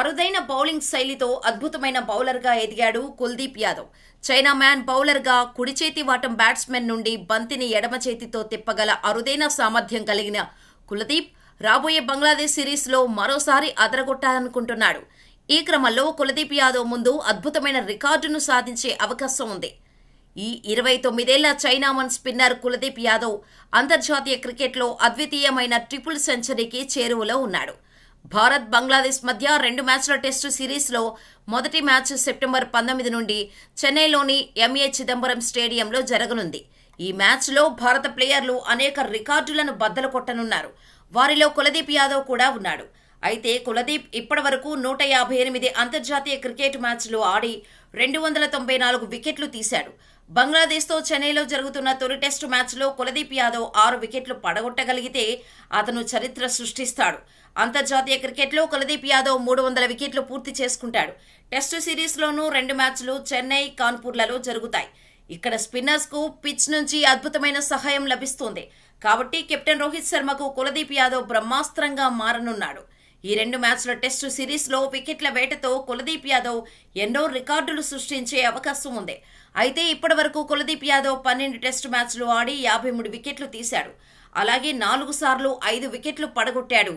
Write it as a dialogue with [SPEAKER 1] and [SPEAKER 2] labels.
[SPEAKER 1] అరుదైన బౌలింగ్ శైలితో అద్భుతమైన బౌలర్గా ఎదిగాడు కుల్దీప్ యాదవ్ చైనా మ్యాన్ బౌలర్గా కుడి చేతి వాటం బ్యాట్స్మెన్ నుండి బంతిని ఎడమ చేతితో తిప్పగల అరుదైన సామర్థ్యం కలిగిన కుల్దీప్ రాబోయే బంగ్లాదేశ్ సిరీస్లో మరోసారి అదరగొట్టాలనుకుంటున్నాడు ఈ క్రమంలో కులదీప్ యాదవ్ ముందు అద్భుతమైన రికార్డును సాధించే అవకాశం ఉంది ఈ ఇరవై తొమ్మిదేళ్ల చైనామన్ స్పిన్నర్ కులదీప్ యాదవ్ అంతర్జాతీయ క్రికెట్లో అద్వితీయమైన ట్రిపుల్ సెంచరీకి చేరువలో ఉన్నాడు భారత్ బంగ్లాదేశ్ మధ్య రెండు మ్యాచ్ల టెస్టు సిరీస్లో మొదటి మ్యాచ్ సెప్టెంబర్ పంతొమ్మిది నుండి చెన్నైలోని ఎంఏ చిదంబరం స్టేడియంలో జరగనుంది ఈ మ్యాచ్లో భారత ప్లేయర్లు అనేక రికార్డులను బద్దలు కొట్టనున్నారు వారిలో కులదీప్ యాదవ్ కూడా ఉన్నాడు అయితే కులదీప్ ఇప్పటివరకు నూట యాభై ఎనిమిది అంతర్జాతీయ క్రికెట్ మ్యాచ్లు ఆడి రెండు వందల తొంభై నాలుగు వికెట్లు తీశాడు బంగ్లాదేశ్తో చెన్నైలో జరుగుతున్న తొలి టెస్టు మ్యాచ్లో కులదీప్ యాదవ్ ఆరు వికెట్లు పడగొట్టగలిగితే అతను చరిత్ర సృష్టిస్తాడు అంతర్జాతీయ క్రికెట్లో కులదీప్ యాదవ్ మూడు వందల వికెట్లు పూర్తి చేసుకుంటాడు టెస్టు సిరీస్లోనూ రెండు మ్యాచ్లు చెన్నై కాన్పూర్లలో జరుగుతాయి ఇక్కడ స్పిన్నర్స్కు పిచ్ నుంచి అద్భుతమైన సహాయం లభిస్తుంది కాబట్టి కెప్టెన్ రోహిత్ శర్మకు కులదీప్ యాదవ్ బ్రహ్మాస్త్రంగా మారనున్నాడు ఈ రెండు మ్యాచ్ల టెస్టు సిరీస్లో వికెట్ల వేటతో కులదీప్ యాదవ్ ఎన్నో రికార్డులు సృష్టించే అవకాశం ఉంది అయితే ఇప్పటి వరకు కులదీప్ యాదవ్ పన్నెండు టెస్టు మ్యాచ్లు ఆడి యాభై మూడు వికెట్లు తీశాడు అలాగే నాలుగు సార్లు ఐదు వికెట్లు పడగొట్టాడు